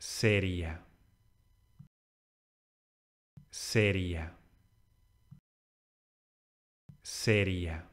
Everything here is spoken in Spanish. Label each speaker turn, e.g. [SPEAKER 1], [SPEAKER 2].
[SPEAKER 1] seria, seria, seria.